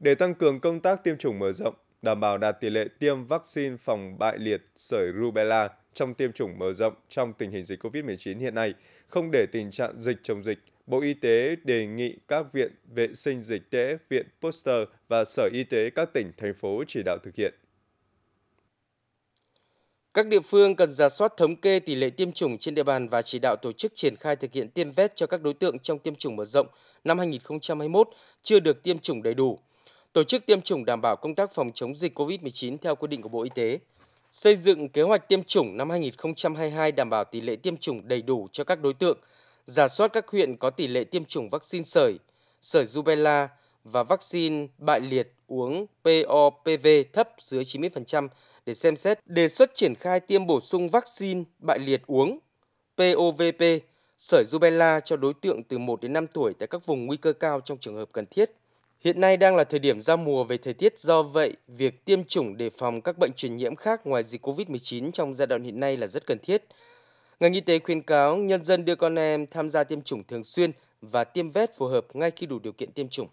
để tăng cường công tác tiêm chủng mở rộng, đảm bảo đạt tỷ lệ tiêm vaccine phòng bại liệt sởi rubella trong tiêm chủng mở rộng trong tình hình dịch COVID-19 hiện nay, không để tình trạng dịch chồng dịch, Bộ Y tế đề nghị các viện vệ sinh dịch tễ, viện poster và Sở Y tế các tỉnh, thành phố chỉ đạo thực hiện. Các địa phương cần giả soát thống kê tỷ lệ tiêm chủng trên địa bàn và chỉ đạo tổ chức triển khai thực hiện tiêm vét cho các đối tượng trong tiêm chủng mở rộng năm 2021 chưa được tiêm chủng đầy đủ tổ chức tiêm chủng đảm bảo công tác phòng chống dịch COVID-19 theo quy định của Bộ Y tế, xây dựng kế hoạch tiêm chủng năm 2022 đảm bảo tỷ lệ tiêm chủng đầy đủ cho các đối tượng, giả soát các huyện có tỷ lệ tiêm chủng vaccine sởi, sởi rubella và vaccine bại liệt uống POPV thấp dưới 90% để xem xét đề xuất triển khai tiêm bổ sung vaccine bại liệt uống POVP sởi rubella cho đối tượng từ 1 đến 5 tuổi tại các vùng nguy cơ cao trong trường hợp cần thiết. Hiện nay đang là thời điểm ra mùa về thời tiết do vậy, việc tiêm chủng để phòng các bệnh truyền nhiễm khác ngoài dịch COVID-19 trong giai đoạn hiện nay là rất cần thiết. Ngành y tế khuyên cáo nhân dân đưa con em tham gia tiêm chủng thường xuyên và tiêm vét phù hợp ngay khi đủ điều kiện tiêm chủng.